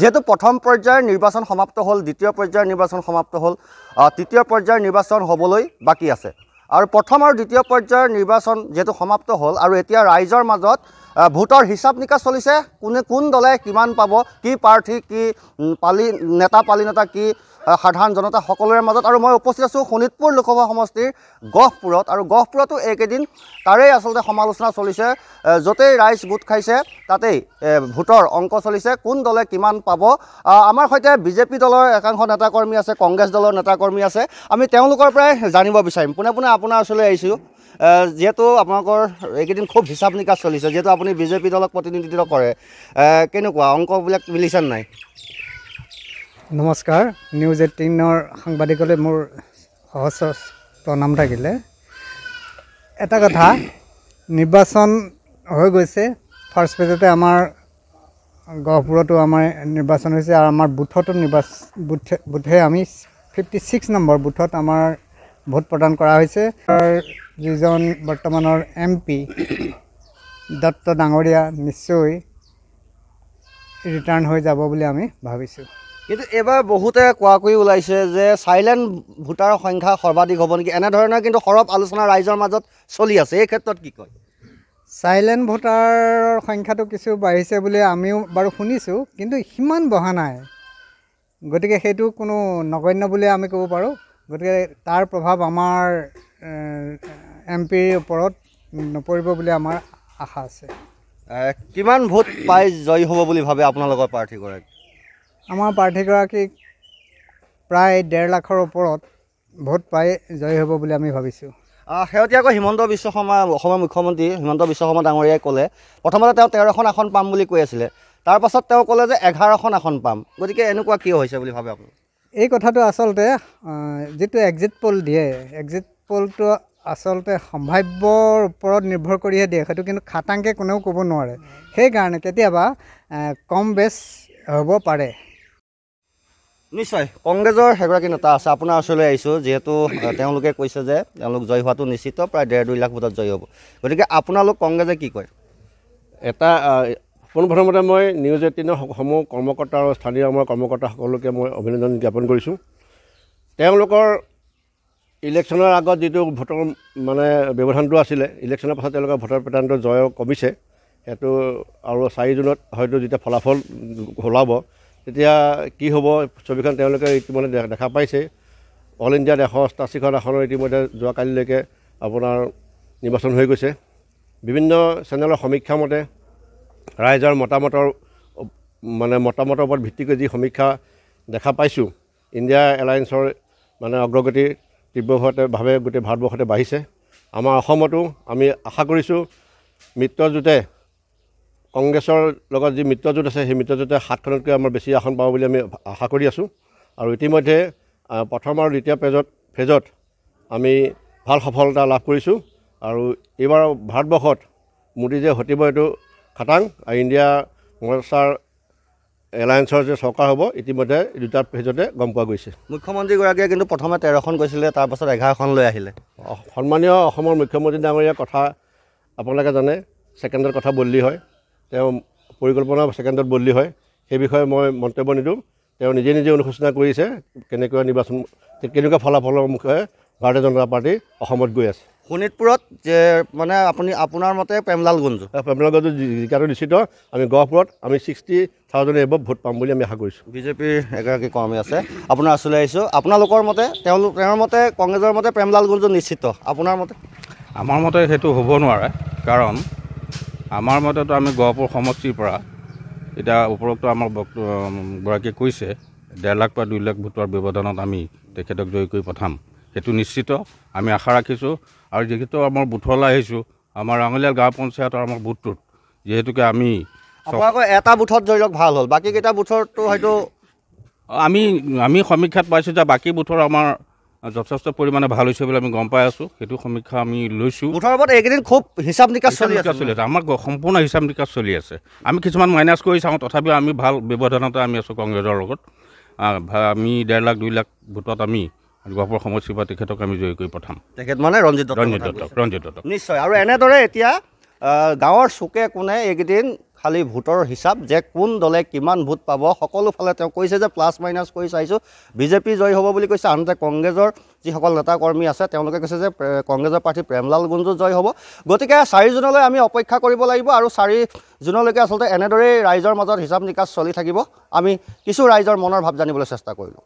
যিহেতু প্ৰথম পৰ্যায়ৰ নিৰ্বাচন সমাপ্ত হ'ল দ্বিতীয় পৰ্যায়ৰ নিৰ্বাচন সমাপ্ত হ'ল তৃতীয় পৰ্যায়ৰ নিৰ্বাচন হ'বলৈ বাকী আছে আৰু প্ৰথম আৰু দ্বিতীয় পৰ্যায়ৰ নিৰ্বাচন যিহেতু সমাপ্ত হ'ল আৰু এতিয়া ৰাইজৰ মাজত ভোটৰ হিচাপ নিকাচ চলিছে কোনে কোন দলে কিমান পাব কি প্ৰাৰ্থী কি পালি নেতা পালি নেতা কি সাধাৰণ জনতা সকলোৰে মাজত আৰু মই উপস্থিত আছোঁ শোণিতপুৰ লোকসভা সমষ্টিৰ গহপুৰত আৰু গহপুৰতো এইকেইদিন তাৰেই আচলতে সমালোচনা চলিছে য'তেই ৰাইজ গোট খাইছে তাতেই ভোটৰ অংক চলিছে কোন দলে কিমান পাব আমাৰ সৈতে বিজেপি দলৰ একাংশ নেতাকৰ্মী আছে কংগ্ৰেছ দলৰ নেতাকৰ্মী আছে আমি তেওঁলোকৰ পৰাই জানিব বিচাৰিম পোনে পোনে আপোনাৰ ওচৰলৈ আহিছোঁ যিহেতু আপোনালোকৰ এইকেইদিন খুব হিচাপ নিকাচ চলিছে যিহেতু আপুনি বিজেপি দলক প্ৰতিনিধিত্ব কৰে কেনেকুৱা অংকবিলাক মিলিছে নাই নমস্কাৰ নিউজ এইটিনৰ সাংবাদিকলৈ মোৰ সহজ প্ৰণাম থাকিলে এটা কথা নিৰ্বাচন হৈ গৈছে ফাৰ্ষ্ট পেজতে আমাৰ গহপুৰতো আমাৰ নিৰ্বাচন হৈছে আৰু আমাৰ বুথতো নিৰ্বাচন বুথে বুথে আমি ফিফটি ছিক্স নম্বৰ বুথত আমাৰ ভোট প্ৰদান কৰা হৈছে যিজন বৰ্তমানৰ এম পি দত্ত ডাঙৰীয়া নিশ্চয় ৰিটাৰ্ণ হৈ যাব বুলি আমি ভাবিছোঁ কিন্তু এবাৰ বহুতে কোৱা কৰি ওলাইছে যে চাইলেণ্ট ভোটাৰৰ সংখ্যা সৰ্বাধিক হ'ব নেকি এনেধৰণৰ কিন্তু সৰব আলোচনা ৰাইজৰ মাজত চলি আছে এই ক্ষেত্ৰত কি কয় চাইলেণ্ট ভোটাৰৰ সংখ্যাটো কিছু বাঢ়িছে বুলি আমিও বাৰু শুনিছোঁ কিন্তু সিমান বহা নাই গতিকে সেইটো কোনো নগণ্য বুলি আমি ক'ব পাৰোঁ গতিকে তাৰ প্ৰভাৱ আমাৰ এম পিৰ ওপৰত নপৰিব বুলি আমাৰ আশা আছে কিমান ভোট পাই জয়ী হ'ব বুলি ভাবে আপোনালোকৰ প্ৰাৰ্থীগৰাকী আমাৰ প্ৰাৰ্থীগৰাকীক প্ৰায় ডেৰ লাখৰ ওপৰত ভোট পাই জয়ী হ'ব বুলি আমি ভাবিছোঁ শেহতীয়াকৈ হিমন্ত বিশ্ব শৰ্মা অসমৰ মুখ্যমন্ত্ৰী হিমন্ত বিশ্ব শৰ্মা ডাঙৰীয়াই ক'লে প্ৰথমতে তেওঁ তেৰখন আসন পাম বুলি কৈ আছিলে তাৰপাছত তেওঁ ক'লে যে এঘাৰখন আসন পাম গতিকে এনেকুৱা কিয় হৈছে বুলি ভাবে আপুনি এই কথাটো আচলতে যিটো এক্সিট পল দিয়ে এক্সিট পলটো আচলতে সম্ভাৱ্যৰ ওপৰত নিৰ্ভৰ কৰিহে দিয়ে সেইটো কিন্তু খাটাংকৈ কোনেও ক'ব নোৱাৰে সেইকাৰণে কেতিয়াবা কম বেছ হ'ব পাৰে নিশ্চয় কংগ্ৰেছৰ এগৰাকী নেতা আছে আপোনাৰ ওচৰলৈ আহিছোঁ যিহেতু তেওঁলোকে কৈছে যে তেওঁলোক জয় হোৱাটো নিশ্চিত প্ৰায় ডেৰ দুই লাখ ভোটত জয় হ'ব গতিকে আপোনালোক কংগ্ৰেছে কি কয় এটা পোনপ্ৰথমতে মই নিউজ এইটিনৰ সমূহ কৰ্মকৰ্তা আৰু স্থানীয় আমাৰ কৰ্মকৰ্তাসকলকে মই অভিনন্দন জ্ঞাপন কৰিছোঁ তেওঁলোকৰ ইলেকশ্যনৰ আগত যিটো ভোটৰ মানে ব্যৱধানটো আছিলে ইলেকশ্যনৰ পাছত তেওঁলোকৰ ভোটৰ পেটাৰ্ণটো জয় কমিছে সেইটো আৰু চাৰি জুনত হয়তো যেতিয়া ফলাফল ওলাব তেতিয়া কি হ'ব ছবিখন তেওঁলোকে ইতিমধ্যে দেখা পাইছে অল ইণ্ডিয়া এশ অষ্টাশীখন আসনৰ ইতিমধ্যে যোৱাকালিলৈকে আপোনাৰ নিৰ্বাচন হৈ গৈছে বিভিন্ন চেনেলৰ সমীক্ষা মতে ৰাইজৰ মতামতৰ মানে মতামতৰ ওপৰত ভিত্তি কৰি যি সমীক্ষা দেখা পাইছোঁ ইণ্ডিয়া এলায়েন্সৰ মানে অগ্ৰগতি তীব্ৰভাৱে গোটেই ভাৰতবৰ্ষতে বাঢ়িছে আমাৰ অসমতো আমি আশা কৰিছোঁ মিত্ৰজোঁটে কংগ্ৰেছৰ লগত যি মিত্ৰজোঁট আছে সেই মিত্ৰজোঁটে সাতখনতকৈ আমাৰ বেছি আসন পাব বুলি আমি আশা কৰি আছোঁ আৰু ইতিমধ্যে প্ৰথম আৰু দ্বিতীয় পেজত ফেজত আমি ভাল সফলতা লাভ কৰিছোঁ আৰু এইবাৰ ভাৰতবৰ্ষত মোদী যে সতিব এইটো খাটাং আৰু ইণ্ডিয়া কংগ্ৰেছৰ এলায়েঞ্চৰ যে চৰকাৰ হ'ব ইতিমধ্যে দুটা ফেজতে গম পোৱা গৈছে মুখ্যমন্ত্ৰীগৰাকীয়ে কিন্তু প্ৰথমে তেৰখন গৈছিলে তাৰপাছত এঘাৰখন লৈ আহিলে সন্মানীয় অসমৰ মুখ্যমন্ত্ৰী ডাঙৰীয়া কথা আপোনালোকে জানে ছেকেণ্ডৰ কথা বললি হয় তেওঁ পৰিকল্পনা ছেকেণ্ডত বদলি হয় সেই বিষয়ে মই মন্তব্য নিদিওঁ তেওঁ নিজে নিজে অনুশোচনা কৰিছে কেনেকুৱা নিৰ্বাচন কেনেকুৱা ফলাফলৰ মুখে ভাৰতীয় জনতা পাৰ্টী অসমত গৈ আছে শোণিতপুৰত যে মানে আপুনি আপোনাৰ মতে প্ৰেমলাল গঞ্জু জিকাটো নিশ্চিত আমি গহপুৰত আমি ছিক্সটি থাউজেণ্ড এবভ ভোট পাম বুলি আমি আশা কৰিছোঁ বিজেপিৰ এগৰাকী কৰ্মী আছে আপোনাৰ ওচৰলৈ আহিছোঁ আপোনালোকৰ মতে তেওঁলোক তেওঁৰ মতে কংগ্ৰেছৰ মতে প্ৰেমলাল নিশ্চিত আপোনাৰ মতে আমাৰ মতে সেইটো হ'ব নোৱাৰে কাৰণ আমাৰ মতেতো আমি গহপুৰ সমষ্টিৰ পৰা এতিয়া উপৰোক্ত আমাৰ বক্ত গৰাকীয়ে কৈছে ডেৰ লাখ বা দুই লাখ ভোটৰ ব্যৱধানত আমি তেখেতক জয়ী কৰি পঠাম সেইটো নিশ্চিত আমি আশা ৰাখিছোঁ আৰু যিহেতু আমাৰ বুথলৈ আহিছোঁ আমাৰ ৰাঙলীয়াল গাঁও পঞ্চায়তৰ আমাৰ বুথটোত যিহেতুকে আমি এটা বুথত ধৰি লওক ভাল হ'ল বাকীকেইটা বুথৰতো হয়তো আমি আমি সমীক্ষাত পাইছোঁ যে বাকী বুথৰ আমাৰ যথেষ্ট পৰিমাণে ভাল হৈছে বুলি আমি গম পাই আছোঁ সেইটো সমীক্ষা আমি লৈছোঁ এইকেইদিন খুব হিচাপ নিকাচ চলি আছে আমাৰ সম্পূৰ্ণ হিচাপ নিকাচ চলি আছে আমি কিছুমান মাইনাচ কৰি চাওঁ তথাপিও আমি ভাল ব্যৱধানতে আমি আছোঁ কংগ্ৰেছৰ লগত আমি ডেৰ লাখ দুই লাখ ভোটত আমি গহপুৰ সমষ্টিৰ পৰা তেখেতক আমি জয়ী কৰি পঠাম তেখেত মানে ৰঞ্জিত ৰঞ্জিত দত্ত ৰঞ্জিত দত্ত নিশ্চয় আৰু এনেদৰে এতিয়া গাঁৱৰ চুকে কোণে এইকেইদিন খালি ভোটৰ হিচাপ যে কোন দলে কিমান ভোট পাব সকলোফালে তেওঁ কৈছে যে প্লাছ মাইনাছ কৰি চাইছোঁ বিজেপি জয় হ'ব বুলি কৈছে আনহাতে কংগ্ৰেছৰ যিসকল নেতা কৰ্মী আছে তেওঁলোকে কৈছে যে কংগ্ৰেছৰ প্ৰাৰ্থী প্ৰেমলাল গুঞ্জু জয় হ'ব গতিকে চাৰি জুনলৈ আমি অপেক্ষা কৰিব লাগিব আৰু চাৰি জুনলৈকে আচলতে এনেদৰেই ৰাইজৰ মাজত হিচাপ নিকাচ চলি থাকিব আমি কিছু ৰাইজৰ মনৰ ভাৱ জানিবলৈ চেষ্টা কৰিলোঁ